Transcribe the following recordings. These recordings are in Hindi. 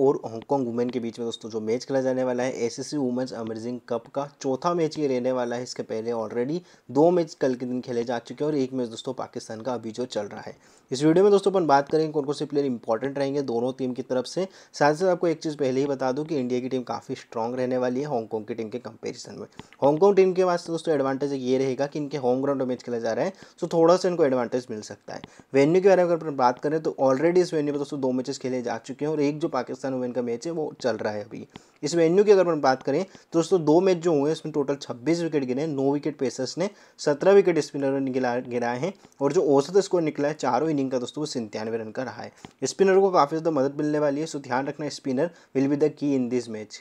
और हांगकॉन्ग वुमेन के बीच में दोस्तों जो मैच खेला जाने वाला है S S C women's emerging cup का चौथा मैच ये रहने वाला है इसके पहले ऑलरेडी दो मैच कल के दिन खेले जा चुके हैं और एक मैच दोस्तों पाकिस्तान का अभी जो चल रहा है इस वीडियो में दोस्तों अपन बात करेंगे कौन कौन से प्लेयर इंपॉर्टेंट रहेंगे दोनों टीम की तरफ से साथ साथ आपको एक चीज़ पहले ही बता दूँ कि इंडिया की टीम काफ़ी स्ट्रॉन्ग रहने वाली है हांगकॉन्ग की टीम के कंपेरिजन में हांगकॉन्ग टीम के वास्ते दोस्तों एडवांटेज ये रहेगा कि इनके होम ग्राउंड मैच खेला जा रहा है तो थोड़ा सा इनको एडवांटेज मिल सकता है वेन्यू के बारे में अगर बात करें तो ऑलरेडी इस वेन्यू में दोस्तों दो मैचेस खेले जा चुके हैं और एक जो पाकिस्तान पाकिस्तान वुमेन का मैच है वो चल रहा है अभी इस वेन्यू की अगर हम बात करें तो दोस्तों दो मैच जो हुए हैं उसमें टोटल 26 विकेट गिरे हैं नौ विकेट पेसर्स ने 17 विकेट स्पिनर गिराए हैं और जो औसत स्कोर निकला है चारों इनिंग का दोस्तों वो सिंतानवे रन का रहा है स्पिनर को काफ़ी ज़्यादा मदद मिलने वाली है सो ध्यान रखना spinner will be the key in this match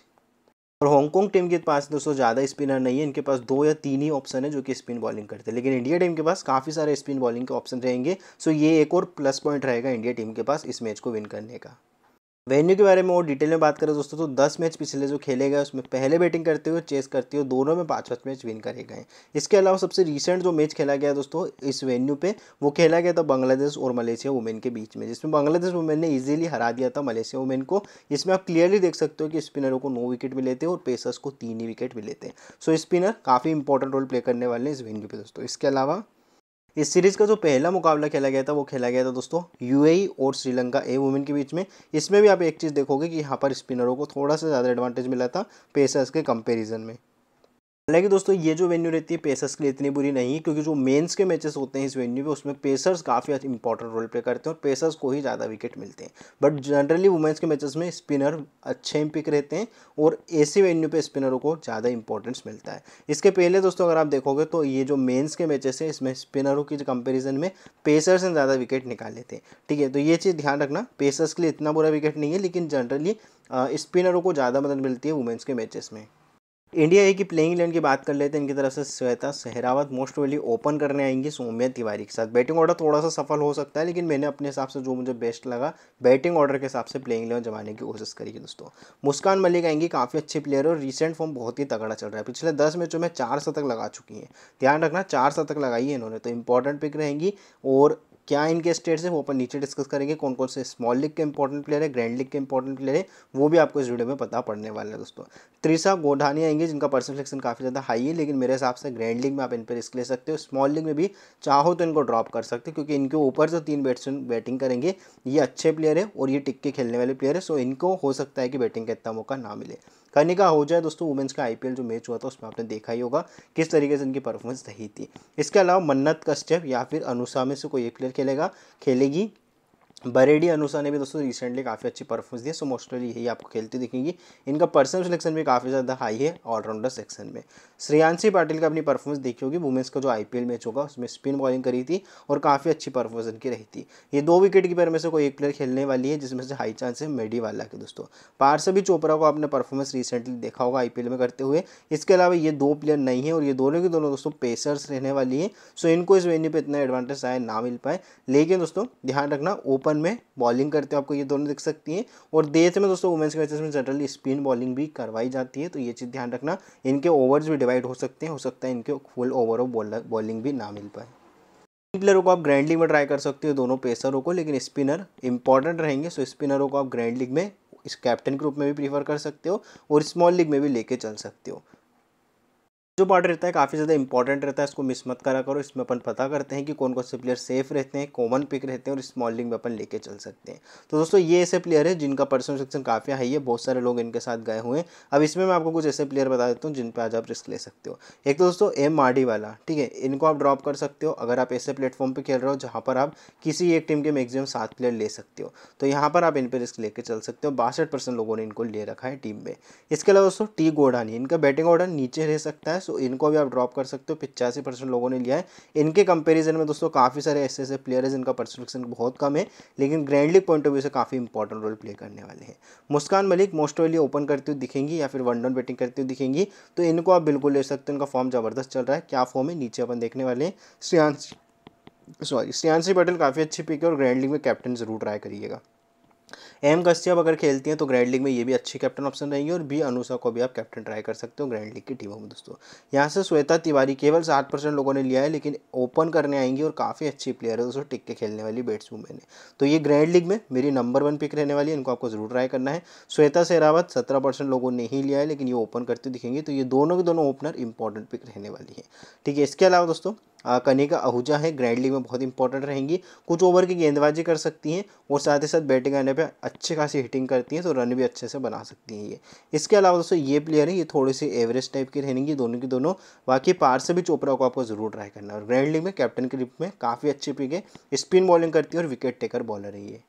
और हांगकॉन्ग टीम के पास दोस्तों ज़्यादा स्पिनर नहीं है इनके पास दो या तीन ही ऑप्शन है जो कि स्पिन बॉलिंग करते हैं लेकिन इंडिया टीम के पास काफ़ी सारे स्पिन बॉलिंग के ऑप्शन रहेंगे सो ये एक और प्लस पॉइंट रहेगा इंडिया टीम के पास इस मैच को विन करने का वेन्यू के बारे में और डिटेल में बात करें दोस्तों तो दस मैच पिछले जो खेले गए उसमें पहले बैटिंग करते हुए चेस करते हुए दोनों में पाँच पाँच मैच विन करे गए इसके अलावा सबसे रिसेंट जो मैच खेला गया दोस्तों इस वेन्यू पे वो खेला गया था बांग्लादेश और मलेशिया वुमेन के बीच में जिसमें बांग्लादेश वुमेन ने ईजिली हरा दिया था मलेशिया वुमेन को इसमें आप क्लियरली देख सकते हो कि स्पिनरों को नौ विकेट मिले थे और पेसर्स को तीन ही विकेट मिले थे सो स्पिनर काफ़ी इंपॉर्टेंट रोल प्ले करने वाले हैं इस वेन्यू पर दोस्तों इसके अलावा इस सीरीज़ का जो पहला मुकाबला खेला गया था वो खेला गया था दोस्तों यूएई और श्रीलंका ए वुमेन के बीच में इसमें भी आप एक चीज़ देखोगे कि यहाँ पर स्पिनरों को थोड़ा सा ज़्यादा एडवांटेज मिला था पेसर्स के कंपेरिजन में हालांकि दोस्तों ये जो वेन्यू रहती है पेसर्स के लिए इतनी बुरी नहीं है क्योंकि जो मेंस के मैचेस होते हैं इस वेन्यू पे उसमें पेसर्स काफ़ी इंपॉर्टेंट रोल प्ले करते हैं और पेसर्स को ही ज़्यादा विकेट मिलते हैं बट जनरली वुमेंस के मैचेस में स्पिनर अच्छे पिक रहते हैं और ऐसी वेन्यू पर स्पिनरों को ज़्यादा इंपॉर्टेंस मिलता है इसके पहले दोस्तों अगर आप देखोगे तो ये जो मेन्स के मैचेस हैं इसमें स्पिनरों की कंपेरिजन में पेसर्स ने ज़्यादा विकेट निकाल लेते हैं ठीक है तो ये चीज़ ध्यान रखना पेसर्स के लिए इतना बुरा विकेट नहीं है लेकिन जनरली स्पिनरों को ज़्यादा मदद मिलती है वुमेंस के मैचेस में इंडिया ए की प्लेइंग इलेवन की बात कर लेते हैं इनकी तरफ से श्वेता सहरावत मोस्ट वेली ओपन करने आएंगी सौम्या तिवारी के साथ बैटिंग ऑर्डर थोड़ा सा सफल हो सकता है लेकिन मैंने अपने हिसाब से जो मुझे बेस्ट लगा बैटिंग ऑर्डर के हिसाब से प्लेइंग इलेवन जमाने की कोशिश करी है दोस्तों मुस्कान मलिक आएंगी काफ़ी अच्छे प्लेयर और रिसेंट फॉर्म बहुत ही तगड़ा चल रहा है पिछले दस मैचों में चार शतक लगा चुकी हैं ध्यान रखना चार शतक लगाई है इन्होंने तो इंपॉर्टेंट पिक रहेंगी और क्या इनके स्टेट्स हैं वो अपन नीचे डिस्कस करेंगे कौन कौन से स्मॉल लीग के इंपॉर्टेंट प्लेयर है ग्रैंड लीग के इंपॉर्टेंट प्लेयर है वो भी आपको इस वीडियो में पता पड़ने वाला है दोस्तों त्रिसा गोधानी आएंगे जिनका पर्सनल सिलेक्शन काफ़ी ज़्यादा हाई है लेकिन मेरे हिसाब से ग्रैंड लीग में आप इन पर रिस्क ले सकते हो स्मॉल लीग में भी चाहो तो इनको ड्रॉप कर सकते हो क्योंकि इनके ऊपर जो तीन बैट्समैन बैटिंग करेंगे ये अच्छे प्लेयर है और ये टिक के खेलने वाले प्लेयर है सो इनको हो सकता है कि बैटिंग का इतना मौका ना मिले करने का हो जाए दोस्तों वुमेंस का आईपीएल जो मैच हुआ था उसमें आपने देखा ही होगा किस तरीके से इनकी परफॉर्मेंस रही थी इसके अलावा मन्नत कश्यप या फिर अनुषा में से कोई एक प्लेयर खेलेगा खेलेगी बरेडी अनुसा ने भी दोस्तों रिसेंटली काफ़ी अच्छी परफॉर्मेंस दी है सो मोस्टली यही आपको खेलते दिखेंगी इनका पर्सनल सिलेक्शन भी काफ़ी ज़्यादा हाई है ऑलराउंडर सेक्शन में श्रेयांशी पाटिल का अपनी परफॉर्मेंस देखी होगी वुमेंस का जो आईपीएल मैच होगा उसमें स्पिन बॉलिंग करी थी और काफ़ी अच्छी परफॉर्मेंस इनकी रही थी ये दो विकेट कीपर में से कोई एक प्लेयर खेलने वाली है जिसमें से हाई चांस है मेडी वाला के दोस्तों पार्सभी चोपरा को आपने परफॉर्मेंस रिसेंटली देखा होगा आई में करते हुए इसके अलावा ये दो प्लेयर नहीं है और ये दोनों के दोनों दोस्तों पेसर्स रहने वाली है सो इनको इस वेन्यू पर इतना एडवांटेज आए ना मिल पाए लेकिन दोस्तों ध्यान रखना ओपन ओपन में बॉलिंग करते हो आपको ये दोनों दिख सकती हैं और देश में दोस्तों वुमेंस के मैचेस में जनरली स्पिन बॉलिंग भी करवाई जाती है तो ये चीज़ ध्यान रखना इनके ओवर्स भी डिवाइड हो सकते हैं हो सकता है इनके फुल ओवर ऑफ बॉलिंग भी ना मिल पाए प्लेयरों को आप ग्रैंड लीग में ट्राई कर सकते हो दोनों पेसरों को लेकिन स्पिनर इंपॉर्टेंट रहेंगे सो स्पिनरों को आप ग्रैंड लीग में इस कैप्टन के रूप में भी प्रीफर कर सकते हो और स्मॉल लीग में भी लेके चल सकते हो जो पार्ट रहता है काफ़ी ज़्यादा इंपॉर्टेंट रहता है इसको मिस मत करा करो इसमें अपन पता करते हैं कि कौन कौन से प्लेयर सेफ रहते हैं कॉमन पिक रहते हैं और स्मॉल लिंग में अपन लेके चल सकते हैं तो दोस्तों ये ऐसे प्लेयर है जिनका पर्सनल सेक्शन काफ़ी हाई है बहुत सारे लोग इनके साथ गए हुए हैं अब इसमें मैं आपको कुछ ऐसे प्लेयर बता देता हूँ जिन पर आज आप रिस्क ले सकते हो एक तो दोस्तों एम मार्डी वाला ठीक है इनको आप ड्रॉप कर सकते हो अगर आप ऐसे प्लेटफॉर्म पर खेल रहे हो जहाँ पर आप किसी एक टीम के मैक्सिमम सात प्लेयर ले सकते हो तो यहाँ पर आप इन पर रिस्क लेकर चल सकते हो बासठ लोगों ने इनको ले रखा है टीम में इसके अलावा दोस्तों टी गोडानी इनका बैटिंग ऑर्डर नीचे रह सकता है सो इनको भी आप ड्रॉप कर सकते हो पिचासी परसेंट लोगों ने लिया है इनके कंपेरिजन में दोस्तों काफ़ी सारे ऐसे ऐसे प्लेयर हैं जिनका परसेप्शन बहुत कम है लेकिन grand league point of view से काफ़ी इंपॉर्टेंट रोल प्ले करने वाले हैं मुस्कान मलिक मोस्ट ऑयली ओपन करती हुई दिखेंगी या फिर वन डाउन बैटिंग करती हुई दिखेंगी तो इनको आप बिल्कुल ले सकते हो इनका फॉर्म ज़बरदस्त चल रहा है क्या फॉर्म है नीचे अपन देखने वाले हैं श्रेयांश सॉरी श्रेयांशी पटेल काफ़ी अच्छी पिक है और ग्रैंड लीग में कैप्टन जरूर ट्राई करिएगा एम कश्यप अगर खेलती हैं तो ग्रैंड लीग में ये भी अच्छी कैप्टन ऑप्शन रहेंगी और बी अनुषा को भी आप कैप्टन ट्राई कर सकते हो ग्रैंड लीग की टीमों में दोस्तों यहाँ से श्वेता तिवारी केवल सात परसेंट लोगों ने लिया है लेकिन ओपन करने आएंगी और काफ़ी अच्छी प्लेयर है दोस्तों टिक के खेलने वाली वूमेन है तो ये ग्रैंड लीग में मेरी नंबर वन पिक रहने वाली है इनको आपको जरूर ट्राई करना है श्वेता सेरावत सत्रह परसेंट लोगों ने ही लिया है लेकिन ये ओपन करते दिखेंगे तो ये दोनों के दोनों ओपनर इंपॉर्टेंट पिक रहने वाली है ठीक है इसके अलावा दोस्तों कनिका आहूजा है ग्रैंड लीग में बहुत इंपॉर्टेंट रहेंगी कुछ ओवर की गेंदबाजी कर सकती हैं और साथ ही साथ बैटिंग आने पर अच्छी खासी हिटिंग करती हैं तो रन भी अच्छे से बना सकती हैं ये इसके अलावा दोस्तों ये प्लेयर है ये थोड़ी सी एवरेज टाइप की रहेंगी दोनों की दोनों बाकी पार से भी चोपड़ा को आपको ज़रूर ट्राई करना और ग्रैंड लीग में कैप्टन के रूप में काफ़ी अच्छी पिक है स्पिन बॉलिंग करती है और विकेट टेकर बॉलर है ये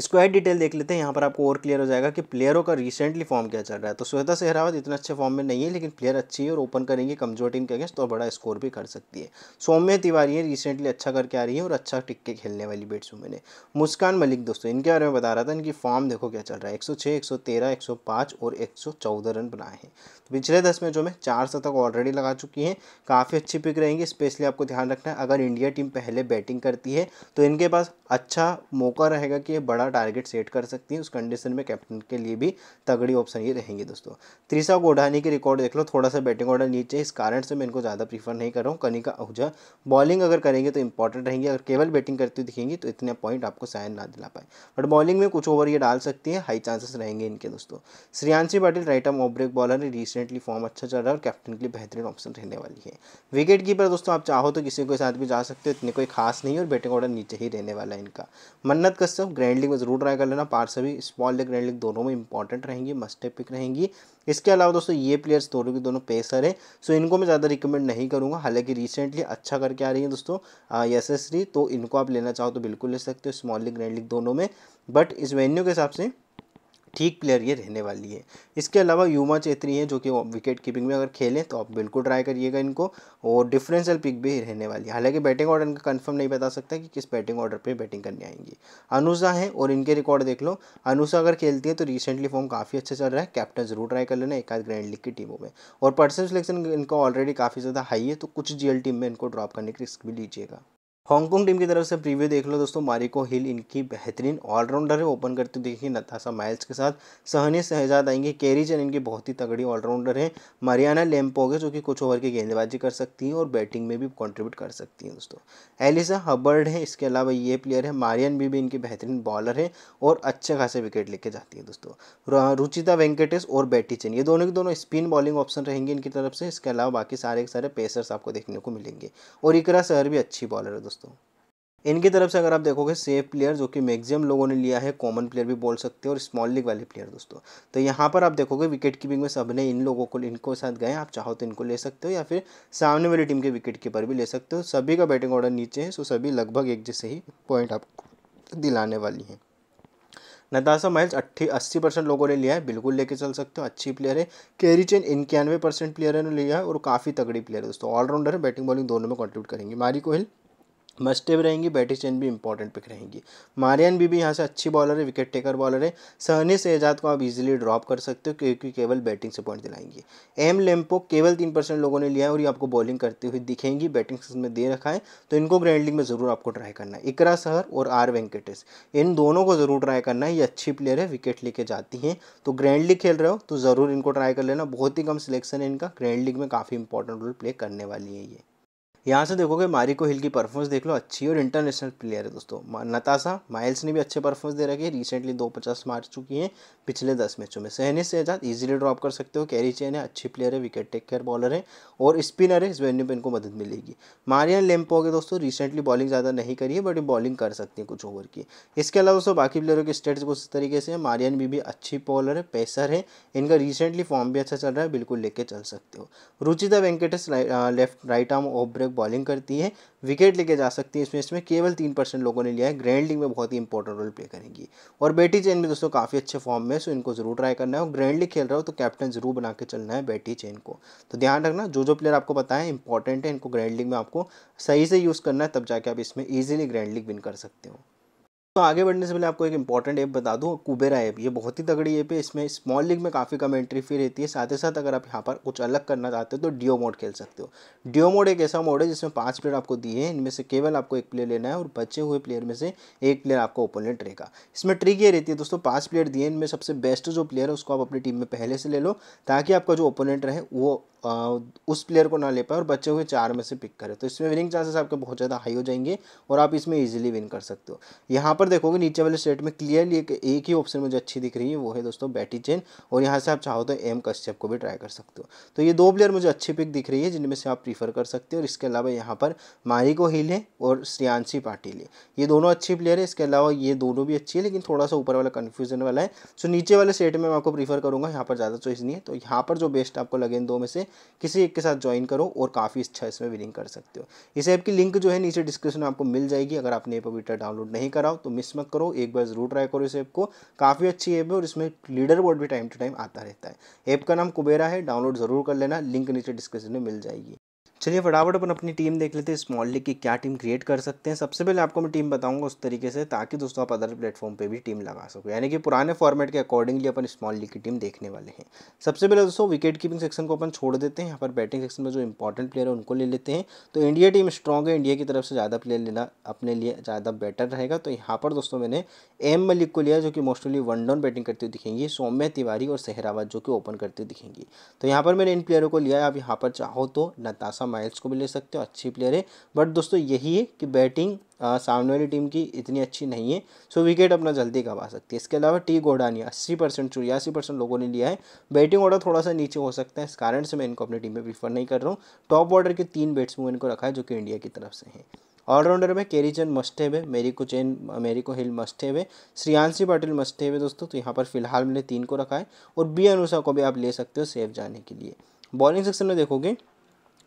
स्क्वायर डिटेल देख लेते हैं यहाँ पर आपको और क्लियर हो जाएगा कि प्लेयरों का रिसेंटली फॉर्म क्या चल रहा है तो श्वेता सेहरावत इतना अच्छे फॉर्म में नहीं है लेकिन प्लेयर अच्छी है और ओपन करेंगे कमजोर टीम के अगेंस्ट तो बड़ा स्कोर भी कर सकती है सौम्य तिवारी है रिसेंटली अच्छा करके आ रही है और अच्छा टिक के खेलने वाली बेट्स में मुस्कान मलिक दोस्तों इनके बारे में बता रहा था इनकी फॉर्म देखो क्या चल रहा है एक सौ छः एक सौ तेरह एक सौ पाँच और एक सौ चौदह रन बनाए हैं तो पिछले दस मैचों में चार शतक ऑलरेडी लगा चुकी हैं काफ़ी अच्छी पिक रहेंगी स्पेशली आपको ध्यान रखना है अगर इंडिया टीम पहले बैटिंग करती है तो इनके पास अच्छा मौका रहेगा कि बड़ा का टारगेट सेट कर सकती हैं उस कंडीशन में कैप्टन के लिए भी तगड़ी ऑप्शन ये रहेंगे दोस्तों त्रिशा गोडानी के रिकॉर्ड देख लो थोड़ा सा बैटिंग ऑर्डर नीचे इस कारण से मैं इनको ज़्यादा प्रीफर नहीं कर रहा हूँ कनिका आहूजा बॉलिंग अगर करेंगे तो इंपॉर्टेंट रहेंगे अगर केवल बैटिंग करती दिखेंगी तो इतने पॉइंट आपको शायद ना दिला पाए बट बॉलिंग में कुछ ओवर ये डाल सकती है हाई चांसेस रहेंगे इनके दोस्तों Shreyanshi Patil right arm off break bowler है रिसेंटली फॉर्म अच्छा चल रहा है और कैप्टन के लिए बेहतरीन ऑप्शन रहने वाली है विकेट कीपर दोस्तों आप चाहो तो किसी के साथ भी जा सकते हो इतने कोई खास नहीं और बैटिंग ऑर्डर नीचे ही रहने वाला है इनका मन्नत कश्यप ग्रैंडली ज़रूर ट्राई कर लेना पार्ट भी स्मॉल लेग ग्रैंड लेग दोनों में इंपॉर्टेंट रहेंगी मस्टे पिक रहेंगी इसके अलावा दोस्तों ये प्लेयर्स दोनों के दोनों पेसर हैं सो इनको मैं ज़्यादा रिकमेंड नहीं करूँगा हालांकि रिसेंटली अच्छा करके आ रही है दोस्तों यशस्वी तो इनको आप लेना चाहो तो बिल्कुल ले सकते हो स्मॉल लीग ग्रैंड लीग दोनों में बट इस वेन्यू के हिसाब से ठीक प्लेयर ये रहने वाली है इसके अलावा युमा चेत्री हैं जो कि विकेट कीपिंग में अगर खेलें तो आप बिल्कुल ट्राई करिएगा इनको और डिफरेंशियल पिक भी रहने वाली है हालांकि बैटिंग ऑर्डर इनका कंफर्म नहीं बता सकता कि किस बैटिंग ऑर्डर पर बैटिंग करने आएंगी अनुषा है और इनके रिकॉर्ड देख लो अनुषा अगर खेलती है तो रिसेंटली फॉर्म काफ़ी अच्छा चल रहा है कैप्टन जरूर ट्राई कर लेना एक आध ग्रैंड लीग की टीमों में और पर्सन सिलेक्शन इनका ऑलरेडी काफ़ी ज़्यादा हाई है तो कुछ जी टीम में इनको ड्रॉप करने की रिस्क भी लीजिएगा हांगकॉन्ग टीम की तरफ से प्रीव्यू देख लो दोस्तों मारिको हिल इनकी बेहतरीन ऑलराउंडर है ओपन करते देखिए नताशा माइल्स के साथ सहनी शहजाद आएंगे कैरी जन इनकी बहुत ही तगड़ी ऑलराउंडर है मारियाना लेम्पोगे जो कि कुछ ओवर की गेंदबाजी कर सकती हैं और बैटिंग में भी कॉन्ट्रीब्यूट कर सकती हैं दोस्तों एलिसा हबर्ड है इसके अलावा ये प्लेयर है मारियन भी, भी इनकी बेहतरीन बॉलर है और अच्छे खासे विकेट लेके जाती है दोस्तों रुचिता वेंकटेश और बैटी चेन ये दोनों के दोनों स्पिन बॉलिंग ऑप्शन रहेंगे इनकी तरफ से इसके अलावा बाकी सारे के सारे पेसर्स आपको देखने को मिलेंगे और इकरा सहर भी अच्छी बॉलर है दोस्तों दोस्तों इनकी तरफ से अगर आप देखोगे सेफ प्लेयर जो कि मैक्सिमम लोगों ने लिया है कॉमन प्लेयर भी बोल सकते हो और स्मॉल लीग वाले प्लेयर दोस्तों तो यहाँ पर आप देखोगे विकेट कीपिंग में सबने इन लोगों को इनको साथ गए आप चाहो तो इनको ले सकते हो या फिर सामने वाली टीम के विकेट कीपर भी ले सकते हो सभी का बैटिंग ऑर्डर नीचे है सो सभी लगभग एक जैसे ही पॉइंट आपको दिलाने वाली हैं नताशा महल्स अट्ठी अस्सी परसेंट लोगों ने लिया है बिल्कुल लेके चल सकते हो अच्छी प्लेयर है कैरी चेन इक्यानवे परसेंट प्लेयर ने लिया है और काफ़ी तगड़ी प्लेयर है दोस्तों ऑलराउंडर है बैटिंग बॉलिंग दोनों में कॉन्ट्रीब्यूट करेंगे मारी कोहिल भी रहेंगी बैटिंग चेन भी इंपॉर्टेंट पिक रहेंगी मारियन भी भी यहाँ से अच्छी बॉलर है विकेट टेकर बॉलर है सहनी सेजाद एजाद को आप इजीली ड्रॉप कर सकते हो क्योंकि केवल बैटिंग से पॉइंट दिलाएंगे एम लेम्पो केवल तीन परसेंट लोगों ने लिया है और ये आपको बॉलिंग करते हुए दिखेंगी बैटिंग में दे रखा है तो इनको ग्रैंड लीग में ज़रूर आपको ट्राई करना है इकरा सहर और आर वेंकटेश इन दोनों को ज़रूर ट्राई करना है ये अच्छी प्लेयर है विकेट लेके जाती हैं तो ग्रैंड लीग खेल रहे हो तो ज़रूर इनको ट्राई कर लेना बहुत ही कम सिलेक्शन है इनका ग्रैंड लीग में काफ़ी इंपॉर्टेंट रोल प्ले करने वाली है ये यहाँ से देखोगे मारिको हिल की परफॉर्मेंस देख लो अच्छी और इंटरनेशनल प्लेयर है दोस्तों नताशा माइल्स ने भी अच्छे परफॉर्मेंस दे रखे है रिसेंटली दो पचास मार चुकी हैं पिछले दस मैचों में सहनी से आजाद इजीली ड्रॉप कर सकते हो कैरी चेन है अच्छी प्लेयर है विकेट टेक केयर बॉलर है और स्पिनर है इस वेन्यू पर इनको मदद मिलेगी मारियन लेम्पो के दोस्तों रिसेंटली बॉलिंग ज़्यादा नहीं करी है बट बॉलिंग कर सकती है कुछ ओवर की इसके अलावा दोस्तों बाकी प्लेयरों के स्टेट्स कुछ तरीके से मारियन भी, भी अच्छी बॉलर है पेसर है इनका रिसेंटली फॉर्म भी अच्छा चल रहा है बिल्कुल लेके चल सकते हो Ruchita Venkatesh left right arm off break bowling करती है विकेट लेके जा सकती है इसमें इसमें केवल तीन परसेंट लोगों ने लिया है ग्रैंड लीग में बहुत ही इंपॉर्टेंट रोल प्ले करेंगी और बेटी चेन भी दोस्तों काफ़ी अच्छे फॉर्म में सो इनको जरूर ट्राई करना है और ग्रैंड लीग खेल रहा हो तो कैप्टन जरूर बना के चलना है बेटी चेन को तो ध्यान रखना जो जो प्लेयर आपको पता है इंपॉर्टेंट है इनको ग्रैंड लीग में आपको सही से यूज़ करना है तब जाके आप इसमें ईजिली ग्रैंड लीग विन कर सकते हो तो आगे बढ़ने से पहले आपको एक इंपॉर्टेंट ऐप बता दूँ कुबेरा ऐप ये बहुत ही तगड़ी ऐप है इसमें स्मॉल लीग में काफ़ी कम एंट्री फी रहती है साथ ही साथ अगर आप यहाँ पर कुछ अलग करना चाहते हो तो डिओ मोड खेल सकते हो डियो मोड एक ऐसा मोड है जिसमें पाँच प्लेयर आपको दिए हैं इनमें से केवल आपको एक प्लेयर लेना है और बचे हुए प्लेयर में से एक प्लेयर आपका ओपोनेंट रहेगा इसमें ट्रिक ये रहती है दोस्तों पाँच प्लेयर दिए इनमें सबसे बेस्ट जो प्लेयर है उसको आप अपनी टीम में पहले से ले लो ताकि आपका जो ओपोनेंट रहे वो आ, उस प्लेयर को ना ले पाए और बचे हुए चार में से पिक करें तो इसमें विनिंग चांसेस आपके बहुत ज़्यादा हाई हो जाएंगे और आप इसमें ईजिली विन कर सकते हो यहाँ पर पर देखोगे नीचे वाले स्टेट में क्लियरली एक, एक ही ऑप्शन मुझे अच्छी दिख रही है वो है दोस्तों बैटी चेन और यहाँ से आप चाहो तो एम कश्यप को भी ट्राई कर सकते हो तो ये दो प्लेयर मुझे अच्छी पिक दिख रही है जिनमें से आप प्रीफर कर सकते हो और इसके अलावा यहाँ पर मारिको हिल है और श्रियांशी पाटिल है ये दोनों अच्छी प्लेयर है इसके अलावा ये दोनों भी अच्छी है लेकिन थोड़ा सा ऊपर वाला कन्फ्यूजन वाला है सो नीचे वाले स्टेट में मैं आपको प्रीफर करूँगा यहाँ पर ज़्यादा चॉइस नहीं है तो यहाँ पर जो बेस्ट आपको लगे इन दो में से किसी एक के साथ ज्वाइन करो और काफ़ी अच्छा इसमें विनिंग कर सकते हो इस ऐप की लिंक जो है नीचे डिस्क्रिप्शन में आपको मिल जाएगी अगर आपने ये पपीटर डाउनलोड नहीं कराओ तो तो मिस मत करो एक बार ज़रूर ट्राई करो इस ऐप को काफ़ी अच्छी ऐप है और इसमें लीडर बोर्ड भी टाइम टू टाइम आता रहता है ऐप का नाम कुबेरा है डाउनलोड ज़रूर कर लेना लिंक नीचे डिस्क्रिप्शन में मिल जाएगी चलिए फटाफट अपन अपनी टीम देख लेते हैं स्मॉल लीग की क्या टीम क्रिएट कर सकते हैं सबसे पहले आपको मैं टीम बताऊंगा उस तरीके से ताकि दोस्तों आप अदर प्लेटफॉर्म पे भी टीम लगा सको यानी कि पुराने फॉर्मेट के अकॉर्डिंगली अपन स्मॉल लीग की टीम देखने वाले हैं सबसे पहले दोस्तों विकेट कीपिंग सेक्शन को अपन छोड़ देते हैं यहाँ पर बैटिंग सेक्शन में जो इंपॉर्टेंट प्लेयर है उनको ले लेते हैं तो इंडिया टीम स्ट्रॉग है इंडिया की तरफ से ज़्यादा प्लेयर लेना अपने लिए ज़्यादा बेटर रहेगा तो यहाँ पर दोस्तों मैंने एम मलिक को लिया जो कि मोस्टली वन डाउन बैटिंग करती हुई दिखेंगी सौम्य तिवारी और सहराबाद जो कि ओपन करती हुई दिखेंगी तो यहाँ पर मैंने इन प्लेयरों को लिया आप यहाँ पर चाहो तो नताशा माइल्स को भी ले सकते हो अच्छी प्लेयर है बट दोस्तों यही है कि बैटिंग सामने वाली टीम की इतनी अच्छी नहीं है सो विकेट अपना जल्दी गवा सकती है इसके अलावा टी गोडानिया अस्सी परसेंट चौरासी परसेंट लोगों ने लिया है बैटिंग ऑर्डर थोड़ा सा नीचे हो सकता है इस कारण से मैं इनको अपनी टीम में प्रीफर नहीं कर रहा हूँ टॉप ऑर्डर के तीन बैट्समैन इनको रखा है जो कि इंडिया की तरफ से हैं ऑलराउंडर में कैरी चंद मस्टेब है मेरी को चैन मेरी को हिल मस्टेब है श्रियांशी पाटिल मस्टेब है दोस्तों तो यहाँ पर फिलहाल मैंने तीन को रखा है और बी अनुषा को भी आप ले सकते हो सेफ जाने के लिए बॉलिंग सेक्शन में देखोगे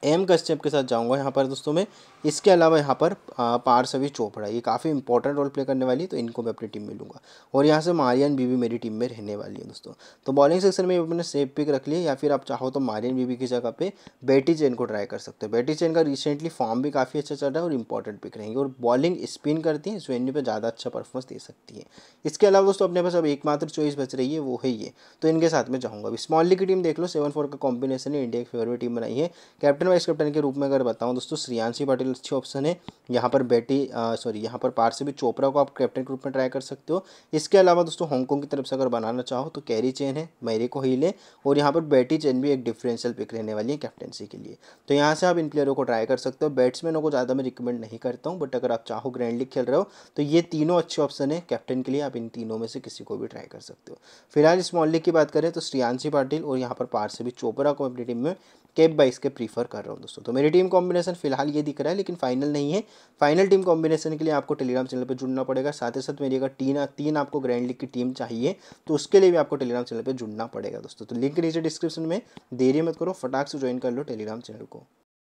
एम स्टेप के साथ जाऊंगा यहाँ पर दोस्तों मैं इसके अलावा यहाँ पर पार्सवी चोपड़ा ये काफ़ी इंपॉर्टेंट रोल प्ले करने वाली है तो इनको मैं अपनी टीम में लूँगा और यहाँ से मारियन बीबी मेरी टीम में रहने वाली है दोस्तों तो बॉलिंग सेक्शन में अपने सेफ पिक रख लिया या फिर आप चाहो तो मारियन बीबी की जगह पर बेटी चैन को ट्राई कर सकते हो बेटी चैन का रिसेंटली फॉर्म भी काफ़ी अच्छा चल रहा है और इंपॉर्टेंट पिक रहेंगे और बॉलिंग स्पिन करती है इस वेन्यू पर ज़्यादा अच्छा परफॉर्मेंस दे सकती है इसके अलावा दोस्तों अपने पास अब एकमात्र चॉइस बच रही है वो है ये तो इनके साथ में जाऊँगा स्मॉल लीग की टीम देख लो सेवन फोर का कॉम्बिनेशन है इंडिया की फेवरेट टीम बनाई है कैप्टन वाइस कैप्टन के रूप में अगर बताऊँ दोस्तों श्रियांशी पाटिल अच्छी ऑप्शन है यहाँ पर बेटी सॉरी यहाँ पर भी चोपड़ा को आप कैप्टन के रूप में ट्राई कर सकते हो इसके अलावा दोस्तों हांगकॉन्ग की तरफ से अगर बनाना चाहो तो कैरी चेन है मैरी को ही ले और यहाँ पर बैटी चेन भी एक डिफरेंशियल पिक रहने वाली है कैप्टनसी के लिए तो यहाँ से आप इन प्लेयरों को ट्राई कर सकते हो बैट्समैनों को ज़्यादा मैं रिकमेंड नहीं करता हूँ बट अगर आप चाहो ग्रैंड लीग खेल रहे हो तो ये तीनों अच्छे ऑप्शन है कैप्टन के लिए आप इन तीनों में से किसी को भी ट्राई कर सकते हो फिलहाल स्मॉल लीग की बात करें तो श्रियांशी पाटिल और यहाँ पर पार्सिबी चोपड़ा को अपनी टीम में केप बाइस के प्रीफर कर रहा हूँ दोस्तों तो मेरी टीम कॉम्बिनेशन फिलहाल ये दिख रहा है लेकिन फाइनल नहीं है फाइनल टीम कॉम्बिनेशन के लिए आपको टेलीग्राम चैनल पर जुड़ना पड़ेगा साथ ही साथ मेरी अगर तीन तीन आपको ग्रैंड लीग की टीम चाहिए तो उसके लिए भी आपको टेलीग्राम चैनल पर जुड़ना पड़ेगा दोस्तों तो लिंक नीचे डिस्क्रिप्शन में देरी मत करो फटाक से ज्वाइन कर लो टेलीग्राम चैनल को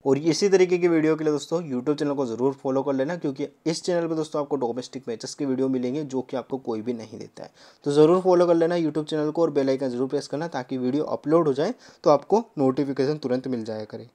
और इसी तरीके की वीडियो के लिए दोस्तों यूट्यूब चैनल को ज़रूर फॉलो कर लेना क्योंकि इस चैनल पे दोस्तों आपको डोमेस्टिक मैचेस की वीडियो मिलेंगे जो कि आपको कोई भी नहीं देता है तो ज़रूर फॉलो कर लेना यूट्यूब चैनल को और बेलाइकन जरूर प्रेस करना ताकि वीडियो अपलोड हो जाए तो आपको नोटिफिकेशन तुरंत मिल जाया करें